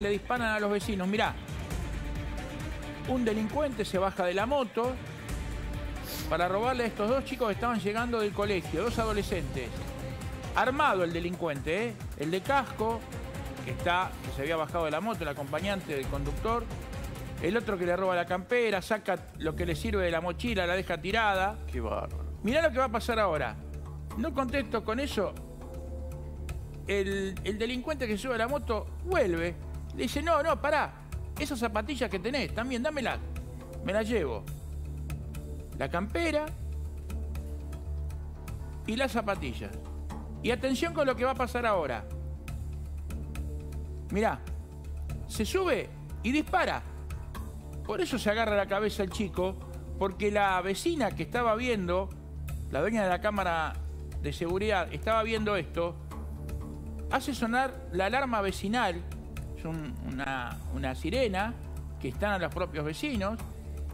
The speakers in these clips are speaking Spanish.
le disparan a los vecinos. Mirá, un delincuente se baja de la moto para robarle a estos dos chicos que estaban llegando del colegio, dos adolescentes. Armado el delincuente, ¿eh? el de casco, que, está, que se había bajado de la moto, el acompañante del conductor. El otro que le roba la campera, saca lo que le sirve de la mochila, la deja tirada. Qué bárbaro. Mirá lo que va a pasar ahora. No contesto con eso. El, el delincuente que sube a la moto vuelve dice, no, no, pará, esas zapatillas que tenés, también dámelas, me las llevo. La campera y las zapatillas. Y atención con lo que va a pasar ahora. Mirá, se sube y dispara. Por eso se agarra la cabeza el chico, porque la vecina que estaba viendo, la dueña de la cámara de seguridad, estaba viendo esto, hace sonar la alarma vecinal es una, sirena, que están a los propios vecinos.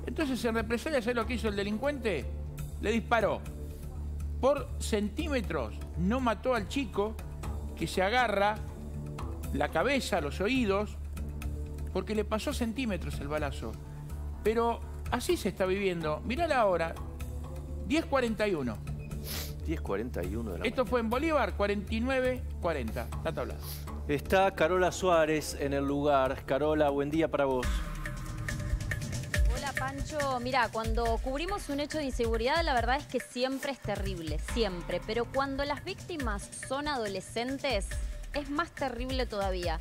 Entonces, en represalia, ¿sabes lo que hizo el delincuente? Le disparó. Por centímetros no mató al chico que se agarra la cabeza, los oídos, porque le pasó centímetros el balazo. Pero así se está viviendo. Mirá la hora, 10.41. 10.41 de la Esto fue en Bolívar, 49.40. La tablado. Está Carola Suárez en el lugar. Carola, buen día para vos. Hola Pancho, mira, cuando cubrimos un hecho de inseguridad la verdad es que siempre es terrible, siempre, pero cuando las víctimas son adolescentes es más terrible todavía.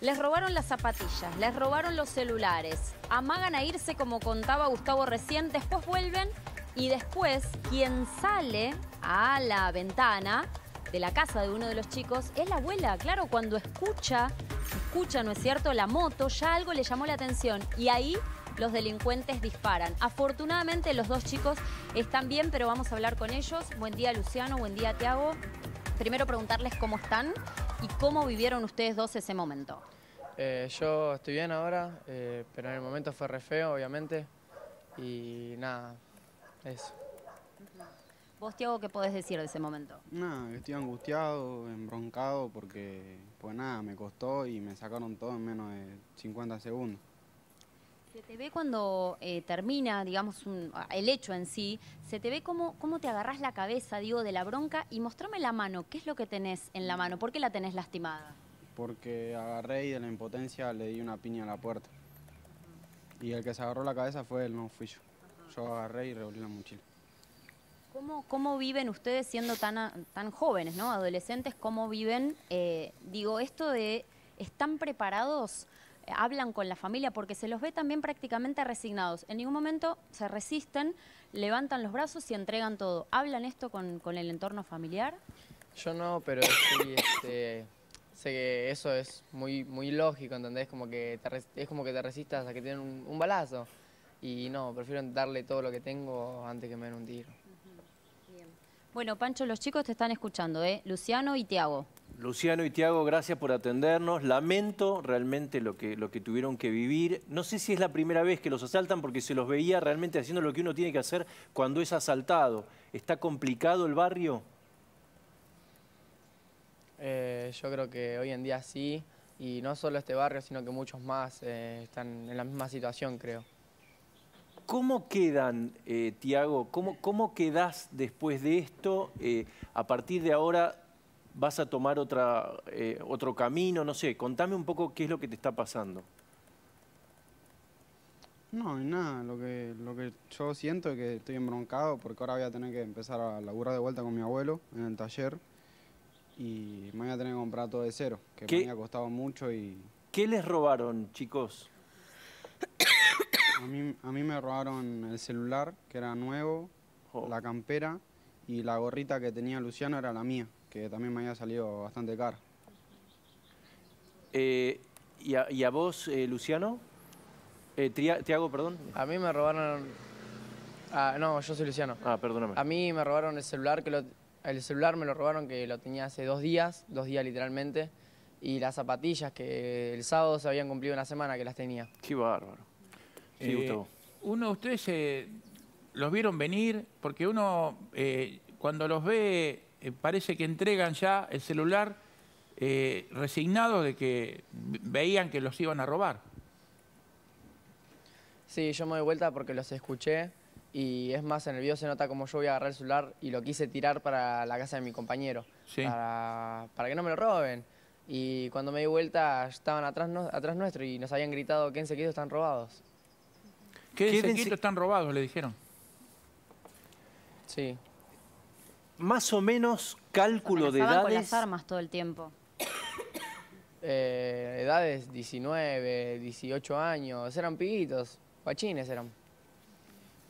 Les robaron las zapatillas, les robaron los celulares, amagan a irse como contaba Gustavo recién, después vuelven y después quien sale a la ventana de la casa de uno de los chicos es la abuela. Claro, cuando escucha, escucha, ¿no es cierto?, la moto, ya algo le llamó la atención. Y ahí los delincuentes disparan. Afortunadamente los dos chicos están bien, pero vamos a hablar con ellos. Buen día, Luciano. Buen día, Tiago. Primero preguntarles cómo están y cómo vivieron ustedes dos ese momento. Eh, yo estoy bien ahora, eh, pero en el momento fue re feo, obviamente. Y nada, eso. ¿Vos, Tiago, qué podés decir de ese momento? Nada, estoy angustiado, embroncado, porque pues nada, me costó y me sacaron todo en menos de 50 segundos. ¿Se te ve cuando eh, termina, digamos, el hecho en sí? ¿Se te ve cómo, cómo te agarras la cabeza, digo, de la bronca? Y mostrame la mano, ¿qué es lo que tenés en la mano? ¿Por qué la tenés lastimada? Porque agarré y de la impotencia le di una piña a la puerta. Y el que se agarró la cabeza fue él, no fui yo. Yo agarré y revolví la mochila. ¿Cómo, viven ustedes siendo tan, tan jóvenes, ¿no? adolescentes? ¿Cómo viven, eh, digo, esto de, ¿están preparados? hablan con la familia porque se los ve también prácticamente resignados. En ningún momento se resisten, levantan los brazos y entregan todo. ¿Hablan esto con, el entorno familiar? Yo no, pero este, sé que eso es muy, muy lógico, ¿entendés? Como que es como que te resistas a que tienen un, un balazo. Y no, prefiero darle todo lo que tengo antes que me den un tiro. Bueno, Pancho, los chicos te están escuchando, ¿eh? Luciano y Tiago. Luciano y Tiago, gracias por atendernos. Lamento realmente lo que, lo que tuvieron que vivir. No sé si es la primera vez que los asaltan porque se los veía realmente haciendo lo que uno tiene que hacer cuando es asaltado. ¿Está complicado el barrio? Eh, yo creo que hoy en día sí, y no solo este barrio, sino que muchos más eh, están en la misma situación, creo. ¿Cómo quedan, eh, Tiago? ¿Cómo, ¿Cómo quedás después de esto? Eh, a partir de ahora vas a tomar otra, eh, otro camino, no sé. Contame un poco qué es lo que te está pasando. No, nada. Lo que, lo que yo siento es que estoy embroncado porque ahora voy a tener que empezar a laburar de vuelta con mi abuelo en el taller y me voy a tener que comprar todo de cero, que me ha costado mucho y... ¿Qué les robaron, chicos? A mí, a me robaron el celular, que era nuevo, oh. la campera y la gorrita que tenía Luciano era la mía, que también me había salido bastante cara. Eh, ¿y, a, vos, eh, Luciano? Eh, Tiago, perdón. A mí me robaron... Ah, no, yo soy Luciano. Ah, perdóname. A mí me robaron el celular, que el celular me lo robaron que lo tenía hace dos días, dos días literalmente, y las zapatillas que el sábado se habían cumplido una semana que las tenía. Qué bárbaro. Sí, eh, Gustavo. Uno, ustedes eh, los vieron venir, porque uno eh, cuando los ve parece que entregan ya el celular resignado de que veían que los iban a robar. Sí, yo me di vuelta porque los escuché y es más, en el video se nota como yo voy a agarrar el celular y lo quise tirar para la casa de mi compañero, para, que no me lo roben. Y cuando me di vuelta estaban atrás, atrás nuestro y nos habían gritado, en seguido están robados es Quédense quietos, están robados, le dijeron. Sí. Más o menos cálculo de edades. con las armas todo el tiempo. Eh, edades 19, 18 años, eran piguitos, pachines eran.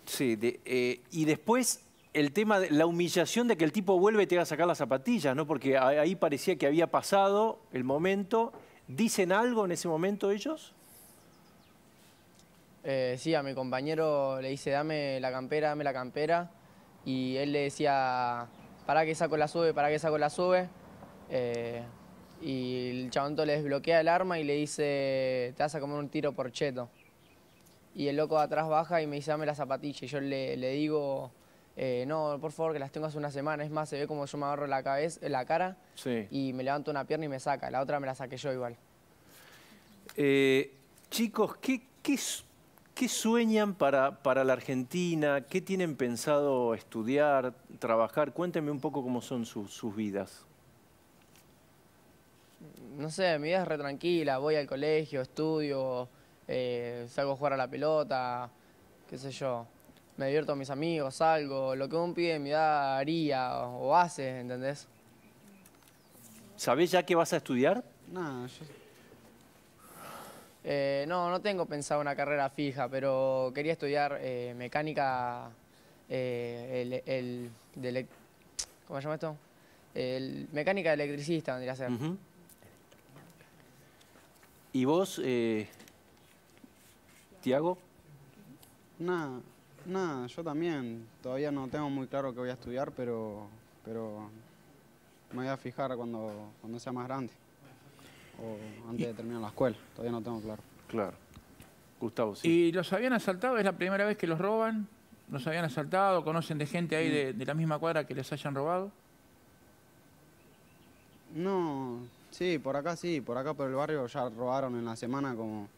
Sí, eh, y después el tema de la humillación de que el tipo vuelve y te va a sacar las zapatillas, ¿no? Porque ahí parecía que había pasado el momento. ¿Dicen algo en ese momento ellos? Eh, sí, a mi compañero le dice, dame la campera, dame la campera. Y él le decía, para que saco la sube, para que saco la sube. Eh, y el chabonto le desbloquea el arma y le dice, te vas a comer un tiro por cheto. Y el loco de atrás baja y me dice, dame la zapatilla. Y yo le, digo, eh, no, por favor, que las tengo hace una semana. Es más, se ve como yo me agarro la, cabeza, la cara y me levanto una pierna y me saca. La otra me la saqué yo igual. chicos, ¿qué, qué es? ¿Qué sueñan para, para la Argentina? ¿Qué tienen pensado estudiar, trabajar? Cuéntenme un poco cómo son sus vidas. No sé, mi vida es re tranquila, voy al colegio, estudio, eh, salgo a jugar a la pelota, qué sé yo. Me divierto con mis amigos, salgo, lo que un pide mi edad haría o, o hace, ¿entendés? ¿Sabés ya qué vas a estudiar? No, yo eh, no, no tengo pensado una carrera fija, pero quería estudiar eh, mecánica eh, el, ¿cómo se llama esto? mecánica electricista, vendría a ser. ¿Y vos, Tiago? Nada, nada, yo también. Todavía no tengo muy claro qué voy a estudiar, pero, pero me voy a fijar cuando sea más grande o antes de terminar la escuela. Todavía no tengo claro. Claro. Gustavo, sí. ¿Y los habían asaltado? ¿Es la primera vez que los roban? ¿Los habían asaltado? ¿Conocen de gente ahí de, de la misma cuadra que les hayan robado? No, sí, por acá sí, por acá por el barrio ya robaron en la semana como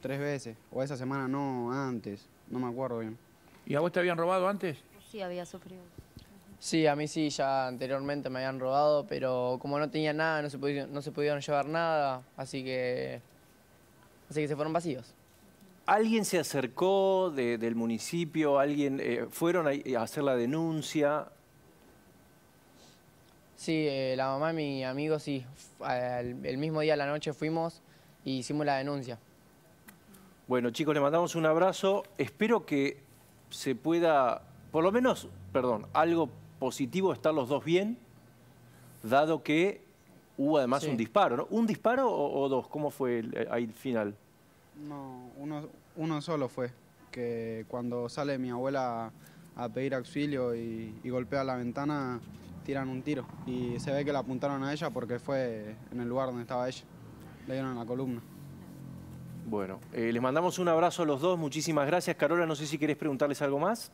tres veces, o esa semana no, antes, no me acuerdo bien. ¿Y a vos te habían robado antes? Sí, había sufrido. Sí, a mí sí, ya anteriormente me habían robado, pero como no tenía nada, no se pudieron, no se pudieron llevar nada, así que, así que se fueron vacíos. ¿Alguien se acercó del municipio? ¿Alguien eh, fueron a, hacer la denuncia? Sí, eh, la mamá y mi amigo, sí. El, mismo día de la noche fuimos y hicimos la denuncia. Bueno, chicos, le mandamos un abrazo. Espero que se pueda, por lo menos, perdón, algo positivo estar los dos bien, dado que hubo además un disparo, ¿no? ¿Un disparo o, dos? ¿Cómo fue eh, ahí el final? No, uno, solo fue, que cuando sale mi abuela a pedir auxilio y, golpea la ventana, tiran un tiro. Y se ve que la apuntaron a ella porque fue en el lugar donde estaba ella. Le dieron en la columna. Bueno, eh, les mandamos un abrazo a los dos. Muchísimas gracias. Carola, no sé si querés preguntarles algo más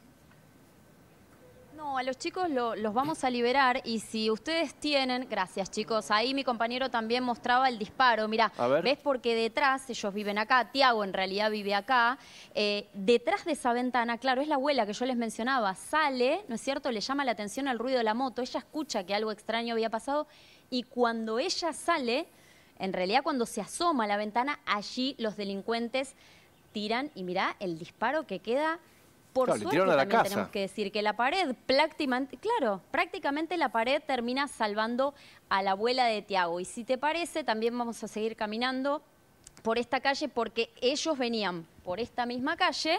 los chicos los vamos a liberar y si ustedes tienen, gracias chicos, ahí mi compañero también mostraba el disparo, mira, ves porque detrás, ellos viven acá, Tiago en realidad vive acá, eh, detrás de esa ventana, claro, es la abuela que yo les mencionaba, sale, ¿no es cierto?, le llama la atención el ruido de la moto, ella escucha que algo extraño había pasado y cuando ella sale, en realidad cuando se asoma la ventana, allí los delincuentes tiran y mira el disparo que queda por suerte, también tenemos que decir que la pared, prácticamente, claro, prácticamente la pared termina salvando a la abuela de Tiago. Y si te parece, también vamos a seguir caminando por esta calle porque ellos venían por esta misma calle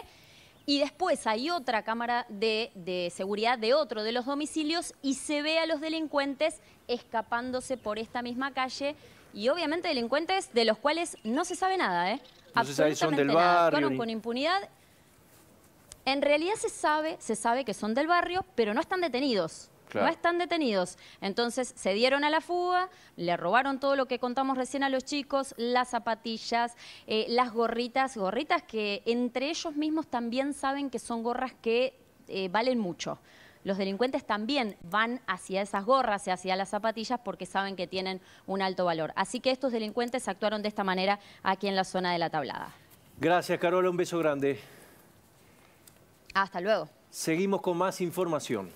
y después hay otra cámara de, seguridad de otro de los domicilios y se ve a los delincuentes escapándose por esta misma calle y obviamente delincuentes de los cuales no se sabe nada, ¿eh? Absolutamente son del nada. con impunidad en realidad se sabe, se sabe que son del barrio, pero no están detenidos. No están detenidos. Entonces se dieron a la fuga, le robaron todo lo que contamos recién a los chicos, las zapatillas, eh, las gorritas, gorritas que entre ellos mismos también saben que son gorras que eh, valen mucho los delincuentes también van hacia esas gorras y hacia las zapatillas porque saben que tienen un alto valor. Así que estos delincuentes actuaron de esta manera aquí en la zona de la tablada. Gracias, Carola. Un beso grande. Hasta luego. Seguimos con más información.